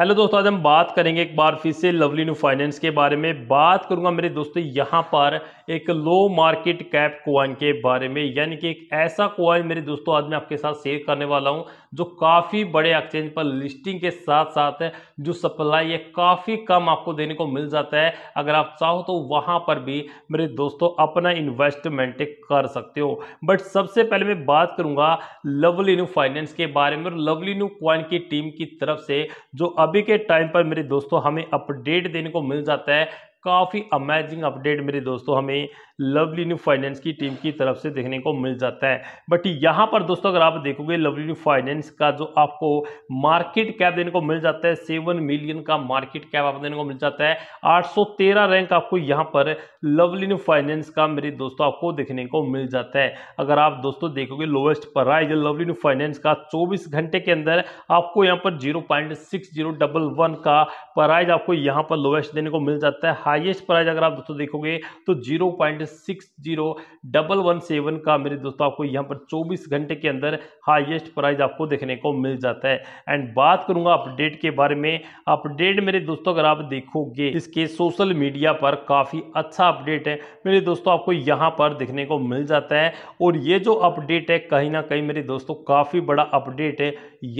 hello दोस्तों आज हम बात करेंगे एक बार फिर से लवली न्यू फाइनेंस के बारे में बात करूंगा मेरे दोस्तों यहाँ पर एक लो मार्केट कैप कॉइन के बारे में यानी कि एक ऐसा कॉइन मेरे दोस्तों आज मैं आपके साथ शेयर करने वाला हूँ जो काफ़ी बड़े एक्सचेंज पर लिस्टिंग के साथ साथ है जो सप्लाई है काफ़ी कम आपको देने को मिल जाता है अगर आप चाहो तो वहाँ पर भी मेरे दोस्तों अपना इन्वेस्टमेंट कर सकते हो बट सबसे पहले मैं बात करूँगा लवली न्यू फाइनेंस के बारे में और लवली न्यू क्वाइन की टीम की तरफ से जो अभी के टाइम पर मेरे दोस्तों हमें अपडेट देने को मिल जाता है काफ़ी अमेजिंग अपडेट मेरे दोस्तों हमें लवली न्यू फाइनेंस की टीम की तरफ से देखने को मिल जाता है बट यहाँ पर दोस्तों अगर आप देखोगे लवली न्यू फाइनेंस का जो आपको मार्केट कैप देने को मिल जाता है सेवन मिलियन का मार्केट कैप आपको देने को मिल जाता है 813 रैंक आपको यहाँ पर लवली न्यू फाइनेंस का मेरे दोस्तों आपको देखने को मिल जाता है अगर आप दोस्तों देखोगे lowest price lovely new finance का चौबीस घंटे के अंदर आपको यहाँ पर जीरो का प्राइज आपको यहाँ पर लोवेस्ट देने को मिल जाता है हाईएस्ट प्राइस अगर आप दोस्तों देखोगे तो zero point six zero double one seven का मेरे दोस्तों आपको यहाँ पर चौबीस घंटे के अंदर हाईएस्ट प्राइस आपको देखने को मिल जाता है एंड बात करूंगा अपडेट के बारे में अपडेट मेरे दोस्तों अगर आप देखोगे इसके सोशल मीडिया पर काफ़ी अच्छा अपडेट है मेरे दोस्तों आपको यहाँ पर देखने को मिल जाता है और ये जो अपडेट है कहीं ना कहीं मेरे दोस्तों काफ़ी बड़ा अपडेट है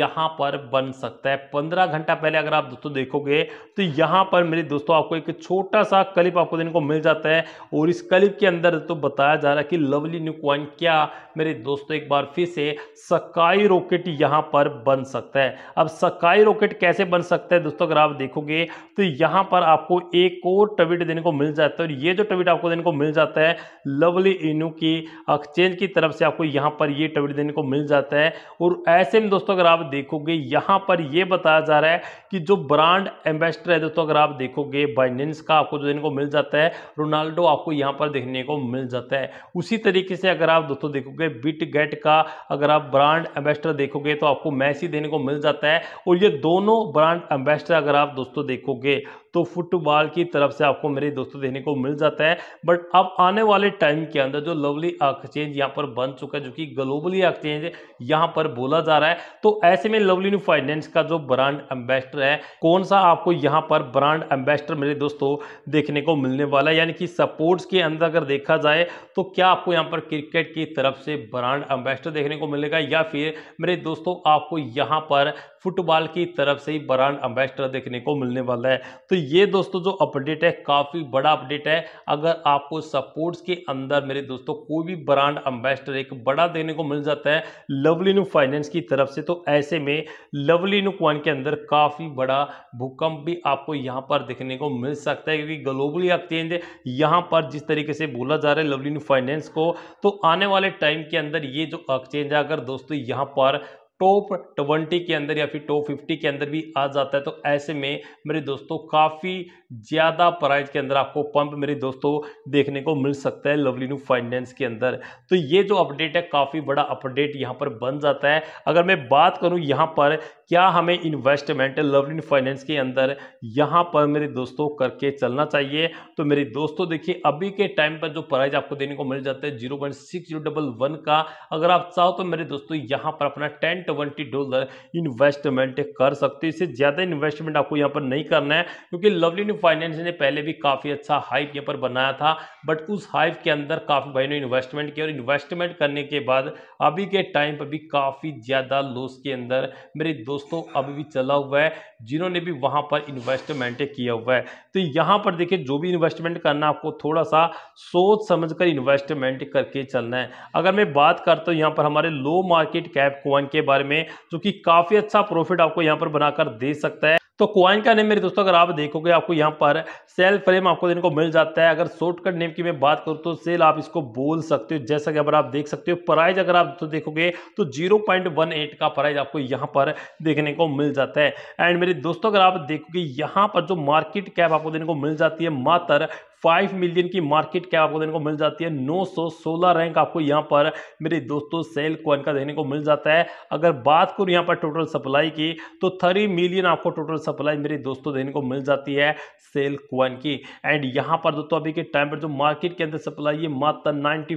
यहाँ पर बन सकता है पंद्रह घंटा पहले अगर आप दोस्तों देखोगे तो यहाँ पर मेरे दोस्तों आपको एक छोटा छोटा सा क्लिप आपको देने को मिल जाता है और इस क्लिप के अंदर तो बताया जा रहा है कि लवली न्यू क्वाइन क्या मेरे दोस्तों एक बार फिर से सकाई रॉकेट यहां पर बन सकता है अब सकाई रॉकेट कैसे बन सकता है दोस्तों अगर आप देखोगे तो यहां पर आपको एक और ट्वीट देने को मिल जाता है और ये जो ट्वीट आपको देने को मिल जाता है लवली इनू की एक्सचेंज की तरफ से आपको यहां पर ये ट्वीट देने को मिल जाता है और ऐसे में दोस्तों अगर आप देखोगे यहां पर ये बताया जा रहा है कि जो ब्रांड एम्बेसडर है दोस्तों अगर आप देखोगे बाइनेंस का आपको जो देखने को मिल जाता है रोनाल्डो आपको यहाँ पर देखने को मिल जाता है उसी तरीके से अगर आप दोस्तों देखोगे बिट गेट का अगर आप ब्रांड एम्बेसडर देखोगे तो आपको मैसी देने को मिल जाता है और ये दोनों ब्रांड एम्बेसडर अगर आप दोस्तों देखोगे तो फुटबॉल की तरफ से आपको मेरे दोस्तों देखने को मिल जाता है बट अब आने वाले टाइम के अंदर जो लवली एक्सचेंज यहाँ पर बन चुका है जो कि ग्लोबली एक्सचेंज यहाँ पर बोला जा रहा है तो ऐसे में लवली न्यू फाइनेंस का जो ब्रांड एम्बेसडर है कौन सा आपको यहाँ पर ब्रांड एम्बेसडर मेरे दोस्तों देखने को मिलने वाला है यानी कि सपोर्ट्स के अंदर अगर देखा जाए तो क्या आपको यहाँ पर क्रिकेट की तरफ से ब्रांड एम्बेसडर देखने को मिलेगा या फिर मेरे दोस्तों आपको यहाँ पर फुटबॉल की तरफ से ही ब्रांड एम्बेसडर देखने को मिलने वाला है तो ये दोस्तों जो अपडेट है काफ़ी बड़ा अपडेट है अगर आपको सपोर्ट्स के अंदर मेरे दोस्तों कोई भी ब्रांड एम्बेसडर एक बड़ा देने को मिल जाता है लवलीनू फाइनेंस की तरफ से तो ऐसे में लवलीनू क्वन के अंदर काफ़ी बड़ा भूकंप भी आपको यहाँ पर देखने को मिल सकता है क्योंकि ग्लोबली एक्सचेंज यहाँ पर जिस तरीके से बोला जा रहा है लवलीनू फाइनेंस को तो आने वाले टाइम के अंदर ये जो एक्सचेंज है अगर दोस्तों यहाँ पर टॉप ट्वेंटी के अंदर या फिर टॉप फिफ्टी के अंदर भी आ जाता है तो ऐसे में मेरे दोस्तों काफ़ी ज़्यादा प्राइस के अंदर आपको पंप मेरे दोस्तों देखने को मिल सकता है लवली न्यू फाइनेंस के अंदर तो ये जो अपडेट है काफ़ी बड़ा अपडेट यहाँ पर बन जाता है अगर मैं बात करूँ यहाँ पर क्या हमें इन्वेस्टमेंट लव इन फाइनेंस के अंदर यहाँ पर मेरे दोस्तों करके चलना चाहिए तो मेरे दोस्तों देखिए अभी के टाइम पर जो प्राइज़ आपको देने को मिल जाता है zero point six zero double one का अगर आप चाहो तो मेरे दोस्तों यहाँ पर अपना टेन ट्वेंटी डॉलर इन्वेस्टमेंट कर सकते हो इससे ज़्यादा इन्वेस्टमेंट आपको यहाँ पर नहीं करना है क्योंकि लवली इन फाइनेंस ने पहले भी काफ़ी अच्छा हाइप यहाँ पर बनाया था बट उस हाइप के अंदर काफ़ी भाई ने इन्वेस्टमेंट किया और इन्वेस्टमेंट करने के बाद अभी के टाइम पर भी काफ़ी ज़्यादा लॉस के अंदर मेरे दोस्त दोस्तों अभी भी चला हुआ है जिन्होंने भी वहाँ पर इन्वेस्टमेंट किया हुआ है तो यहाँ पर देखिए जो भी इन्वेस्टमेंट करना आपको थोड़ा सा सोच समझ कर इन्वेस्टमेंट करके चलना है अगर मैं बात करता हूँ यहाँ पर हमारे लो मार्केट कैप कॉइन के बारे में जो कि काफ़ी अच्छा प्रॉफिट आपको यहाँ पर बनाकर दे सकता है तो क्वाइन का नेम मेरे दोस्तों अगर आप देखोगे आपको यहाँ पर सेल फ्रेम आपको देने को मिल जाता है अगर शॉर्टकट नेम की मैं बात करूँ तो सेल आप इसको बोल सकते हो जैसा कि अगर आप देख सकते हो प्राइज अगर आप तो देखोगे तो 0.18 का प्राइज आपको यहाँ पर देखने को मिल जाता है एंड मेरे दोस्तों अगर आप देखोगे यहाँ पर जो मार्केट कैप आपको देने को मिल जाती है मात्र फाइव मिलियन की मार्केट कैप आपको देखने को मिल जाती है 916 रैंक आपको यहाँ पर मेरे दोस्तों सेल कॉइन का देखने को मिल जाता है अगर बात करूँ यहाँ पर टोटल सप्लाई की तो थ्री मिलियन आपको टोटल सप्लाई मेरे दोस्तों देखने को मिल जाती है सेल कॉइन की एंड यहाँ पर दोस्तों अभी के टाइम पर जो मार्केट के अंदर सप्लाई है मात्र नाइन्टी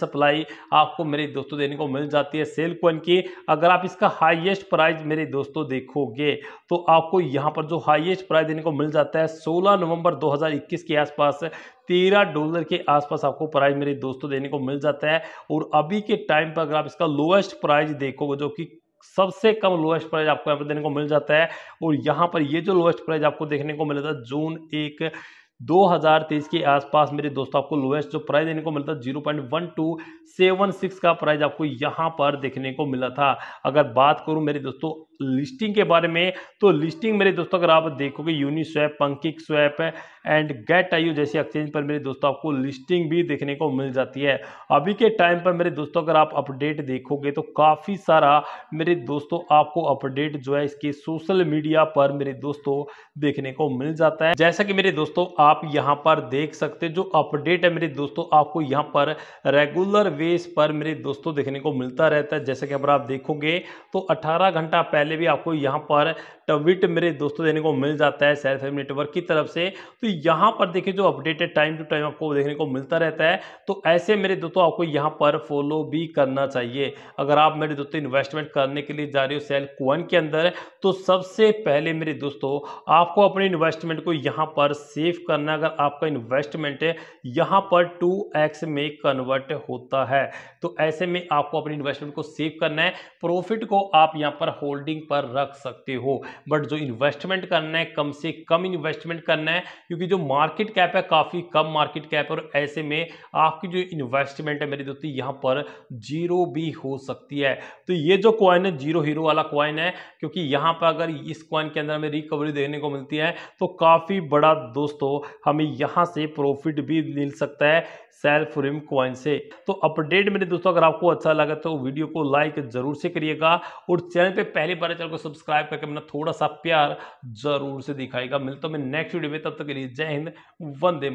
सप्लाई आपको मेरे दोस्तों देने को मिल जाती है सेल कॉइन की अगर आप इसका हाइएस्ट प्राइस मेरे दोस्तों देखोगे तो आपको यहाँ पर जो हाइएस्ट प्राइस देने को मिल जाता है सोलह नवंबर दो के आसपास तेरह डॉलर के आसपास आपको प्राइस मेरे दोस्तों देने को मिल जाता है और अभी के टाइम पर अगर आप इसका लोएस्ट प्राइस देखोगे जो कि सबसे कम लोएस्ट प्राइस आपको यहाँ पर देने को मिल जाता है और यहाँ पर ये जो लोएस्ट प्राइस आपको देखने को मिल जाता है जून एक तेईस के आसपास मेरे दोस्तों आपको लोएस्ट जो प्राइस देने को मिलता zero point one two seven six का प्राइस आपको यहाँ पर देखने को मिला था अगर बात करूँ मेरे दोस्तों लिस्टिंग के बारे में तो लिस्टिंग मेरे दोस्तों अगर आप देखोगे Uniswap PancakeSwap and Gate io जैसे एक्सचेंज पर मेरे दोस्तों आपको लिस्टिंग भी देखने को मिल जाती है अभी के टाइम पर मेरे दोस्तों अगर आप अपडेट देखोगे तो काफ़ी सारा मेरे दोस्तों आपको अपडेट जो है इसके सोशल मीडिया पर मेरे दोस्तों देखने को मिल जाता है जैसा कि मेरे दोस्तों आप यहाँ पर देख सकते जो अपडेट है मेरे दोस्तों आपको यहाँ पर रेगुलर वेस पर मेरे दोस्तों देखने को मिलता रहता है जैसे कि अगर आप देखोगे तो 18 घंटा पहले भी आपको यहाँ पर ट्वीट मेरे दोस्तों देने को मिल जाता है सेल्फ हेल्प नेटवर्क की तरफ से तो यहाँ पर देखिए जो अपडेट है टाइम टू टाइम आपको देखने को मिलता रहता है तो ऐसे मेरे दोस्तों आपको यहाँ पर फॉलो भी करना चाहिए अगर आप मेरे दोस्तों इन्वेस्टमेंट करने के लिए जा रहे हो सेल कोन के अंदर तो सबसे पहले मेरे दोस्तों आपको अपने इन्वेस्टमेंट को यहाँ पर सेव कर करना है अगर आपका इन्वेस्टमेंट है यहाँ पर टू एक्स में कन्वर्ट होता है तो ऐसे में आपको अपने इन्वेस्टमेंट को सेव करना है प्रॉफिट को आप यहाँ पर होल्डिंग पर रख सकते हो बट जो इन्वेस्टमेंट करना है कम से कम इन्वेस्टमेंट करना है क्योंकि जो मार्केट कैप है काफ़ी कम मार्केट कैप है और ऐसे में आपकी जो इन्वेस्टमेंट है मेरी दोस्ती यहाँ पर जीरो भी हो सकती है तो ये जो कॉइन है जीरो हीरो वाला कॉइन है क्योंकि यहाँ पर अगर इस कॉइन के अंदर हमें रिकवरी देखने को मिलती है तो काफ़ी बड़ा दोस्तों हमें यहाँ से प्रॉफिट भी मिल सकता है सेल्फ रिम क्वाइन से तो अपडेट मेरे दोस्तों अगर आपको अच्छा लगा तो वीडियो को लाइक जरूर से करिएगा और चैनल पे पहली बार चैनल को सब्सक्राइब करके अपना थोड़ा सा प्यार जरूर से दिखाएगा मिलता हूँ मैं नेक्स्ट वीडियो में तब तक के लिए जय हिंद वंदे